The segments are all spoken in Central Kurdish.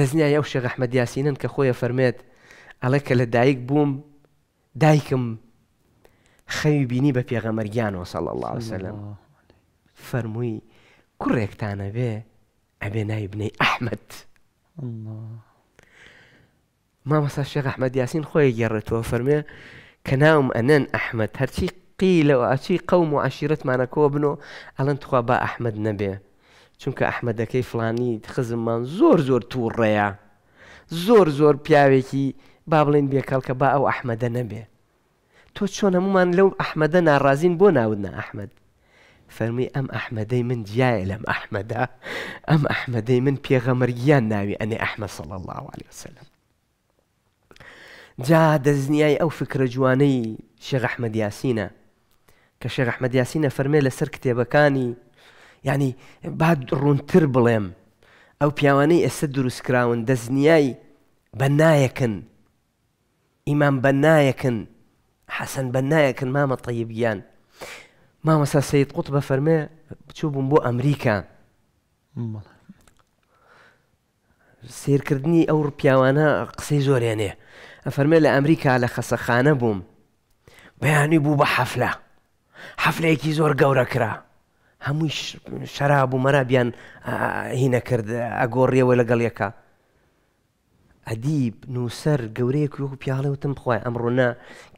دەستنیای ئەو شێخ ئەحمەد یاسینن کە خۆیە فەرمێت ئەڵێ کە لە دایک بووم دایکم خەوی بینی بە پێغەمەرگیانەوە سەڵ الله وسلم فەرمووی کوڕێکتانە بێ ئەبێ نای بنەی ئەحمد مامەسا شێخ ئەحمەد یاسین خۆی گێڕێتەوە فەرمێ کە ناوم ئەنەن ئەحمد هەرچی قیلەوە ئەچی قەوم و عشیرەتمانەکەوە بنۆ ئەڵەن توخوا با ئەحمد نەبێ چونکە ئەحمەدەکەی فلانی خزممان زۆر زۆر تووڕێە زۆر زۆر پیاوێکی با بڵین بێکەڵ کە با ئەو ئەحمەدە نەبێ تۆ چۆن هەمومان لەو ئەحمەدە ناڕازین بۆ ناودنا ئەحمد فەرمی ئەم ئەحمەدەی من جیایە لەم ئەحمەدا ئەم ئەحمەدەی من پێغەمەرگیان ناوی ئەنێ ئەحمە سەڵ الله عليه وسلم جا دەزنیای ئەو فکرە جوانەی شێغ ئەحمەد یاسینە کە شێغ ئەحمەد یاسینە فەرمێ لەسەر کتێبەکانی ینی بعد ڕوونتر بڵێم ئەو پیاوانەی ئێستا دروستکراون دەستنیایی بە نایەکن ئیمان بە نایەکن حەسەن بە نایەکن مامە تەیبگیان مامەسا سید قوت بە فەرمێ بچوو بووم بۆ ئەمریکا سیرکردنی ئەو ڕپیاوانە قسەی زۆرێنێ ئەفەرمێ لە ئەمریکا لە خەسەخانە بووم بەیانی بوو بە حەفلە حەفلەیەکی زۆر گەورە کرا هەمووی شراب و مەرابیان هینە کرد ئەگۆڕیەوە لەگەڵ یەکە ئەدیب نووسەر گەورەیەک وەکو پیاڵێ وتم بخوای ئەمڕۆ نە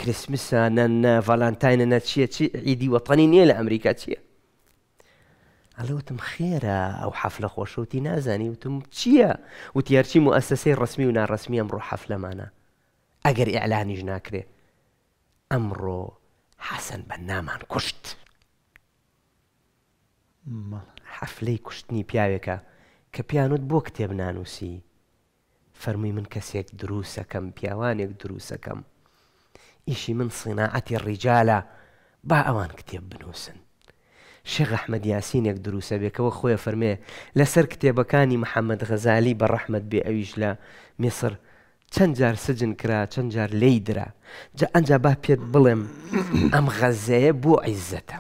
کریسمسە نە ڤالانتاینە نە چییە چی ئیدی وەتەنی نییە لە ئەمریکا چییە ئەلەوتم خێرە ئەو حەفلە خۆشەوتی نازانی وتم چییە وتی هەرچی و ئەسەسەی ڕسمی و ناڕسمی ئەمڕۆ حەفلەمانە ئەگەر ئیعلانیش ناکرێ ئەمڕۆ حەسەن بە نامان کوشت. حەفلەی کوشتنی پیاوێکە کە پیانوت بۆ کتێب نانووسی فەرمووی من کەسێک دروسەکەم پیاوانێک دروسەکەم ئیشی من سیناعەتی ڕیجالە با ئەوان کتێب بنووسن شێخ ئەحمەد یاسینێک دروسە بێکەوە خۆیە فەرمێ لەسەر کتێبەکانی محەممەد غەزالی بە ڕەحمد بێ ئەویش لە میسر چەند جار سجن کرا چەند جار لێیدرا جە ئەنج با پێت بڵێم ئەم غەزەیە بۆ عیزەتە